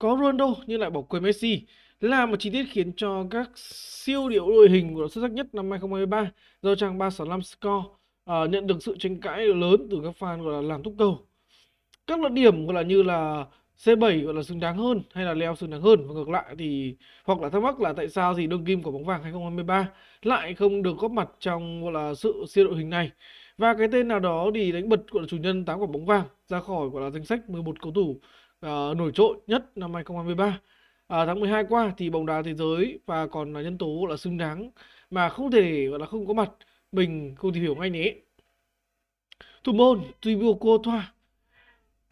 có Ronaldo nhưng lại bỏ quên Messi là một chi tiết khiến cho các siêu điệu đội hình của xuất sắc nhất năm 2023 do trang 365 Score uh, nhận được sự tranh cãi lớn từ các fan gọi là làm túc cầu. Các luận điểm gọi là như là C7 gọi là xứng đáng hơn hay là Leo xứng đáng hơn và ngược lại thì hoặc là thắc mắc là tại sao thì đương kim của bóng vàng 2023 lại không được góp mặt trong gọi là sự siêu đội hình này và cái tên nào đó thì đánh bật gọi là chủ nhân tám quả bóng vàng ra khỏi gọi là danh sách 11 cầu thủ À, nổi trội nhất năm 2023 à, tháng 12 qua thì bóng đá thế giới và còn là nhân tố là xứng đáng mà không thể gọi là không có mặt mình không tìm hiểu ngay nhé thủ môn Thibaut Courtois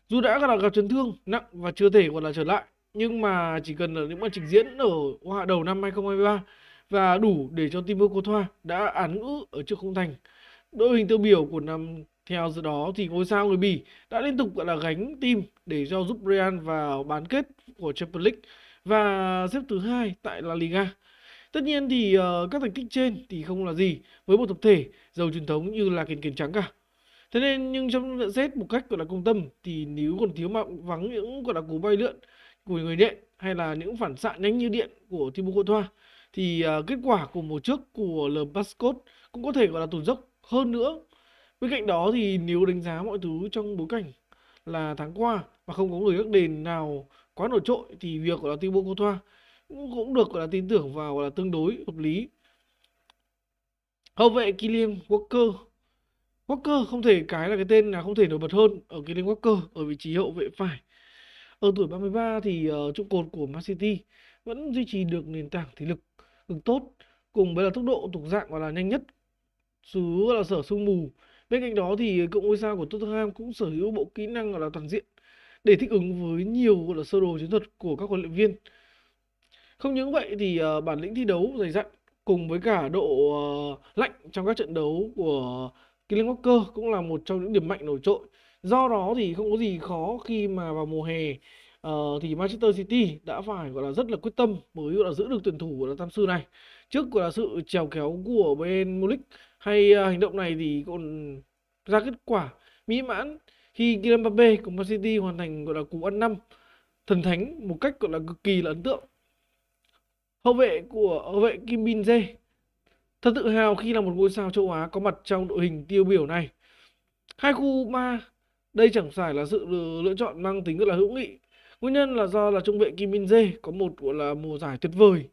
dù đã là gặp chấn thương nặng và chưa thể gọi là trở lại nhưng mà chỉ cần ở những màn trình diễn ở hoa đầu năm 2023 và đủ để cho Thibaut Courtois đã án ngữ ở trước khung thành đội hình tiêu biểu của năm theo dự đó thì ngôi sao người Bỉ đã liên tục gọi là gánh tim để cho giúp Real vào bán kết của Champions League và xếp thứ hai tại La Liga. Tất nhiên thì uh, các thành tích trên thì không là gì với một tập thể giàu truyền thống như là kiền kiền trắng cả. Thế nên nhưng trong nhận xét một cách gọi là công tâm thì nếu còn thiếu mà vắng những gọi là cú bay lượn của người điện hay là những phản xạ nhanh như điện của Thibaut Courtois thì uh, kết quả của một trước của Le Bascot cũng có thể gọi là tụt dốc hơn nữa. Bên cạnh đó thì nếu đánh giá mọi thứ trong bối cảnh là tháng qua mà không có người gác đền nào quá nổi trội thì việc của là Thibaut Courtois cũng, cũng được gọi là tin tưởng vào gọi là tương đối hợp lý hậu vệ Kylian Walker Walker không thể cái là cái tên là không thể nổi bật hơn ở Kylian Walker ở vị trí hậu vệ phải ở tuổi 33 thì uh, trụ cột của Man City vẫn duy trì được nền tảng thể lực cực tốt cùng với là tốc độ tục dạng gọi là nhanh nhất xứ là sở sương mù Bên cạnh đó thì cộng ngôi sao của Tottenham cũng sở hữu bộ kỹ năng gọi là toàn diện để thích ứng với nhiều gọi là sơ đồ chiến thuật của các huấn luyện viên. Không những vậy thì uh, bản lĩnh thi đấu dày dặn cùng với cả độ uh, lạnh trong các trận đấu của Kylian Walker cũng là một trong những điểm mạnh nổi trội. Do đó thì không có gì khó khi mà vào mùa hè uh, thì Manchester City đã phải gọi là rất là quyết tâm mới gọi là giữ được tuyển thủ của là tam sư này trước gọi là sự trèo kéo của bên Munich hay uh, hành động này thì còn ra kết quả mỹ mãn khi Kylian Mbappe của Man City hoàn thành gọi là cú ăn năm thần thánh một cách gọi là cực kỳ là ấn tượng hậu vệ của hậu vệ Kim Min Jae thật tự hào khi là một ngôi sao châu Á có mặt trong đội hình tiêu biểu này hai khu ma đây chẳng phải là sự lựa chọn mang tính gọi là hữu nghị Nguyên nhân là do là trung vệ Kim Min Jae có một gọi là mùa giải tuyệt vời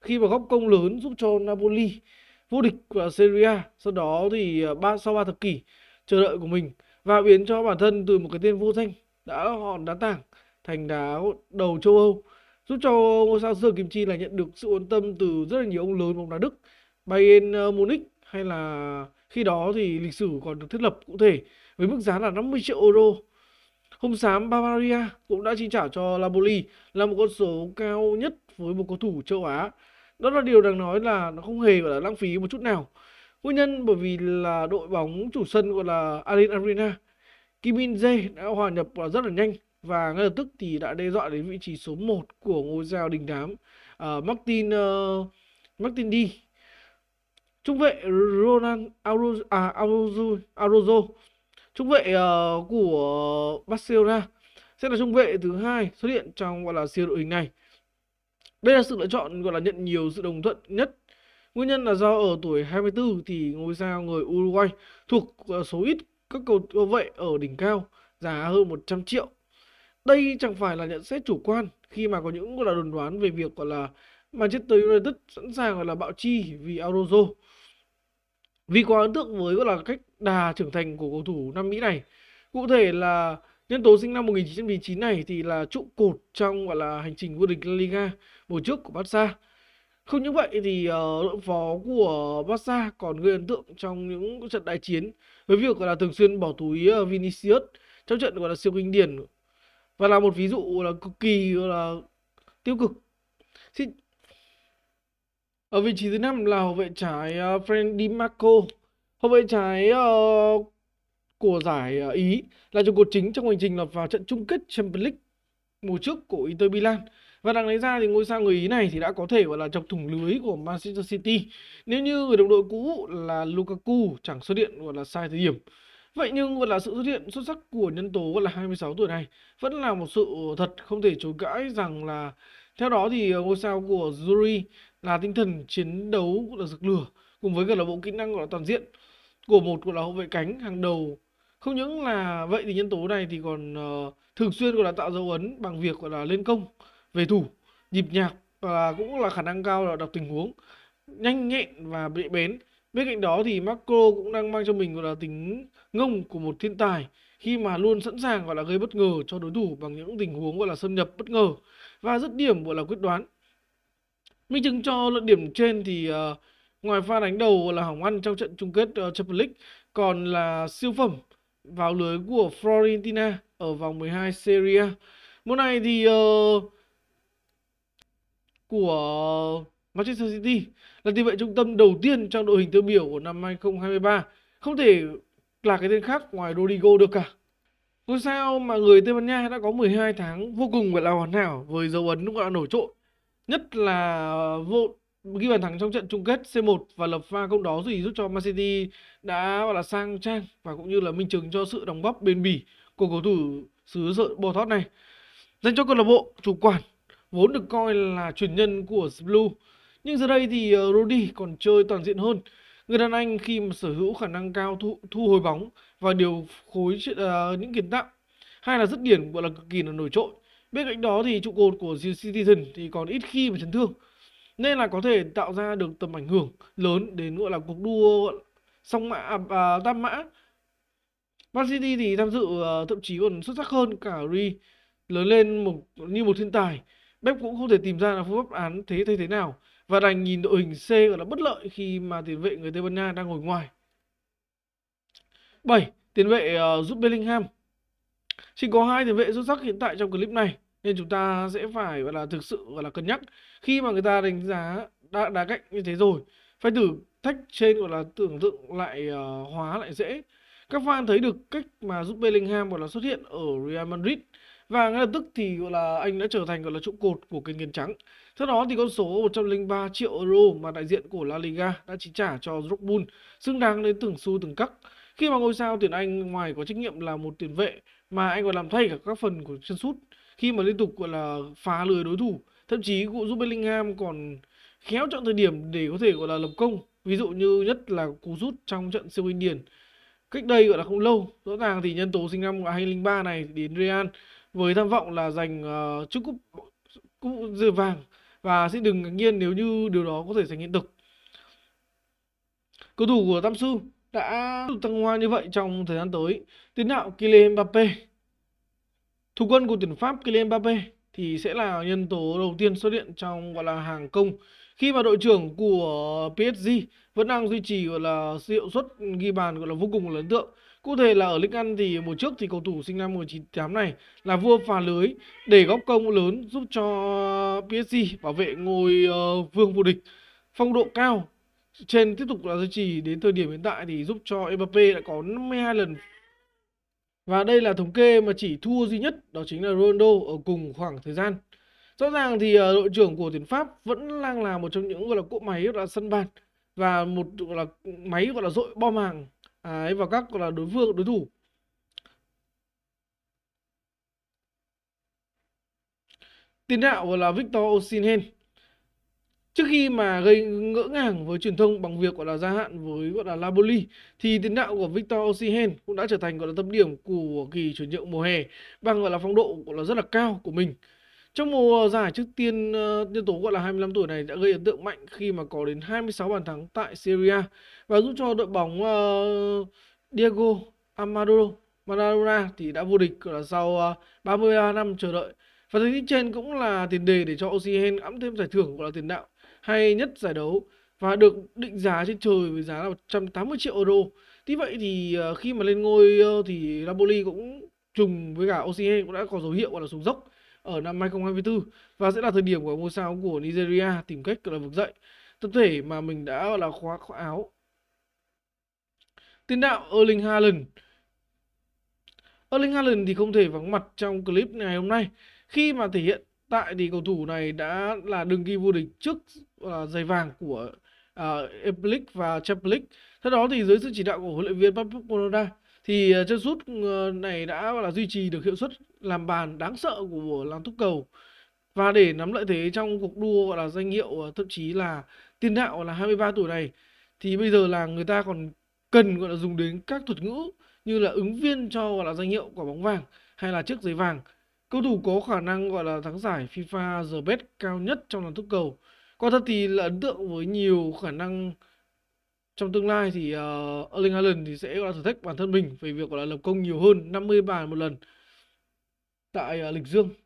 khi mà góp công lớn giúp cho Napoli vô địch của Serie A. Sau đó thì à, ba sau ba thập kỷ chờ đợi của mình và biến cho bản thân từ một cái tên vô danh đã hòn đá tảng thành đá đầu châu Âu giúp cho ngôi sao xưa Kim Chi là nhận được sự quan tâm từ rất là nhiều ông lớn bóng đá Đức Bayern à, Munich hay là khi đó thì lịch sử còn được thiết lập cụ thể với mức giá là 50 triệu euro Hồng xám Bavaria cũng đã chi trả cho Napoli là một con số cao nhất với một cầu thủ châu Á. Đó là điều đáng nói là nó không hề gọi là lãng phí một chút nào. Nguyên nhân bởi vì là đội bóng chủ sân gọi là Alin Arena, Kim Min Jae đã hòa nhập rất là nhanh và ngay lập tức thì đã đe dọa đến vị trí số 1 của ngôi sao đình đám uh, Martin uh, Martin Di. Trung vệ Ronan Arozo, à, Arozo, Arozo Trung vệ ờ, của Barcelona sẽ là trung vệ thứ hai xuất hiện trong gọi là siêu đội hình này. Đây là sự lựa chọn gọi là nhận nhiều sự đồng thuận nhất. Nguyên nhân là do ở tuổi 24 thì ngôi sao người Uruguay thuộc ờ, số ít các cầu thủ vệ ở đỉnh cao giá hơn 100 triệu. Đây chẳng phải là nhận xét chủ quan khi mà có những gọi là đồn đoán về việc gọi là Manchester United sẵn sàng gọi là bạo chi vì Arrozo. Vì quá ấn tượng với gọi là cách đà trưởng thành của cầu thủ Nam Mỹ này. Cụ thể là nhân tố sinh năm 1999 này thì là trụ cột trong gọi là hành trình vô địch La Liga mùa trước của Barca. Không những vậy thì ờ, đội phó của Barca còn gây ấn tượng trong những trận đại chiến với việc gọi là thường xuyên bỏ túi ờ, Vinicius trong trận gọi là siêu kinh điển và là một ví dụ là cực kỳ là tiêu cực. Xin... Ở vị trí thứ năm là hậu vệ trái uh, ờ, Freddy Marco Hậu vệ trái uh, của giải uh, Ý là trụ cột chính trong hành trình lọt vào trận chung kết Champions League mùa trước của Inter Milan. Và đáng lẽ ra thì ngôi sao người Ý này thì đã có thể gọi là chọc thủng lưới của Manchester City nếu như người đồng đội cũ là Lukaku chẳng xuất hiện gọi là sai thời điểm. Vậy nhưng gọi là sự xuất hiện xuất sắc của nhân tố gọi là 26 tuổi này vẫn là một sự thật không thể chối cãi rằng là theo đó thì ờ, ngôi sao của Zuri là tinh thần chiến đấu là rực lửa cùng với câu lạc bộ kỹ năng gọi là toàn diện của một gọi là hậu vệ cánh hàng đầu không những là vậy thì nhân tố này thì còn uh, thường xuyên gọi là tạo dấu ấn bằng việc gọi là lên công về thủ nhịp nhạc và cũng là khả năng cao là đọc tình huống nhanh nhẹn và bệ bén bên cạnh đó thì Marco cũng đang mang cho mình gọi là tính ngông của một thiên tài khi mà luôn sẵn sàng gọi là gây bất ngờ cho đối thủ bằng những tình huống gọi là xâm nhập bất ngờ và dứt điểm gọi là quyết đoán minh chứng cho luận điểm trên thì uh, Ngoài pha đánh đầu là hỏng ăn trong trận chung kết ờ, Champions League, còn là siêu phẩm vào lưới của Florentina ở vòng 12 Serie A. Mùa này thì uh, của Manchester City là tiền vệ trung tâm đầu tiên trong đội hình tiêu biểu của năm 2023. Không thể là cái tên khác ngoài Rodrigo được cả. Ngôi sao mà người Tây Ban Nha đã có 12 tháng vô cùng gọi là hoàn hảo với dấu ấn cũng đã nổi trội. Nhất là vô ghi bàn thắng trong trận chung kết C1 và lập pha công đó gì giúp cho Man City đã gọi là sang trang và cũng như là minh chứng cho sự đóng góp bền bỉ của cầu thủ xứ sợ sở Botot này. Dành cho câu lạc bộ chủ quản vốn được coi là truyền nhân của Blue, nhưng giờ đây thì ờ, Rodi còn chơi toàn diện hơn. Người đàn anh khi mà sở hữu khả năng cao thu, thu hồi bóng và điều khối uh, ờ, những kiến tạo hay là dứt điểm gọi là cực kỳ là nổi trội. Bên cạnh đó thì trụ cột của Citizen thì còn ít khi mà chấn thương nên là có thể tạo ra được tầm ảnh hưởng lớn đến gọi là cuộc đua song mã à, à, tam mã Man City thì tham dự uh, thậm chí còn xuất sắc hơn cả Ri lớn lên một như một thiên tài Pep cũng không thể tìm ra là phương pháp án thế thế thế nào và đành nhìn đội hình C gọi là bất lợi khi mà tiền vệ người Tây Ban Nha đang ngồi ngoài 7. Tiền vệ uh, giúp Bellingham chỉ có hai tiền vệ xuất sắc hiện tại trong clip này nên chúng ta sẽ phải gọi là thực sự gọi là cân nhắc khi mà người ta đánh giá đã đá cạnh như thế rồi phải thử thách trên gọi là tưởng tượng lại uh, hóa lại dễ các fan thấy được cách mà giúp Bellingham gọi là xuất hiện ở Real Madrid và ngay lập tức thì gọi là anh đã trở thành gọi là trụ cột của kênh Nghiền Trắng. Theo đó thì con số 103 triệu euro mà đại diện của La Liga đã chi trả cho Drogba xứng đáng đến từng xu từng cắc. Khi mà ngôi sao tuyển Anh ngoài có trách nhiệm là một tiền vệ mà anh còn làm thay cả các phần của chân sút khi mà liên tục gọi là phá lưới đối thủ thậm chí cụ giúp Bellingham còn khéo chọn thời điểm để có thể gọi là lập công ví dụ như nhất là cú rút trong trận siêu kinh điển cách đây gọi là không lâu rõ ràng thì nhân tố sinh năm 2003 này đến Real với tham vọng là giành uh, ờ, chức cúp cúp rơi vàng và sẽ đừng ngạc nhiên nếu như điều đó có thể thành hiện thực cầu thủ của Tam Su đã tăng hoa như vậy trong thời gian tới tiền đạo Kylian Mbappe Thủ quân của tuyển Pháp Kylian Mbappe thì sẽ là nhân tố đầu tiên xuất hiện trong gọi là hàng công khi mà đội trưởng của PSG vẫn đang duy trì gọi là hiệu suất ghi bàn gọi là vô cùng là ấn tượng. Cụ thể là ở Ligue 1 thì mùa trước thì cầu thủ sinh năm 1998 này là vua phá lưới để góp công lớn giúp cho PSG bảo vệ ngôi uh, vương vô địch. Phong độ cao trên tiếp tục là duy trì đến thời điểm hiện tại thì giúp cho Mbappe đã có 52 lần và đây là thống kê mà chỉ thua duy nhất đó chính là Ronaldo ở cùng khoảng thời gian. Rõ ràng thì ờ, đội trưởng của tuyển Pháp vẫn đang là một trong những gọi là cỗ máy gọi là sân bàn và một gọi là máy gọi là dội bom hàng à, ấy vào các gọi là đối phương đối thủ. Tiền đạo là Victor Osimhen trước khi mà gây ngỡ ngàng với truyền thông bằng việc gọi là gia hạn với gọi là Laboli thì tiền đạo của Victor Osimhen cũng đã trở thành gọi là tâm điểm của kỳ chuyển nhượng mùa hè bằng gọi là phong độ gọi là rất là cao của mình. Trong mùa giải trước tiên ờ, nhân tố gọi là 25 tuổi này đã gây ấn tượng mạnh khi mà có đến 26 bàn thắng tại Syria và giúp cho đội bóng uh, Diego Amador Maradona thì đã vô địch gọi là sau 33 ờ, năm chờ đợi. Và thành tích trên cũng là tiền đề để cho Osimhen ấm thêm giải thưởng gọi là tiền đạo hay nhất giải đấu và được định giá trên trời với giá là 180 triệu euro. Tuy vậy thì ờ, khi mà lên ngôi thì Napoli cũng trùng với cả Osimhen cũng đã có dấu hiệu gọi là xuống dốc ở năm 2024 và sẽ là thời điểm của ngôi sao của Nigeria tìm cách là vực dậy tập thể mà mình đã là khóa, khóa áo. Tiền đạo Erling Haaland Erling Haaland thì không thể vắng mặt trong clip ngày hôm nay khi mà thể hiện tại thì cầu thủ này đã là đường ghi vô địch trước uh, giày vàng của uh, ờ, Eplic và Chaplic. Theo đó thì dưới sự chỉ đạo của huấn luyện viên Pablo Corona thì uh, chân sút này đã là duy trì được hiệu suất làm bàn đáng sợ của làm thúc cầu và để nắm lợi thế trong cuộc đua gọi là danh hiệu thậm chí là tiền đạo là 23 tuổi này thì bây giờ là người ta còn cần gọi là dùng đến các thuật ngữ như là ứng viên cho gọi là danh hiệu quả bóng vàng hay là chiếc giấy vàng. Cầu thủ có khả năng gọi là thắng giải FIFA The Best cao nhất trong làn thúc cầu Quả thật thì là ấn tượng với nhiều khả năng trong tương lai thì uh, Erling Haaland thì sẽ gọi là thử thách bản thân mình về việc gọi là lập công nhiều hơn 50 bàn một lần tại uh, Lịch Dương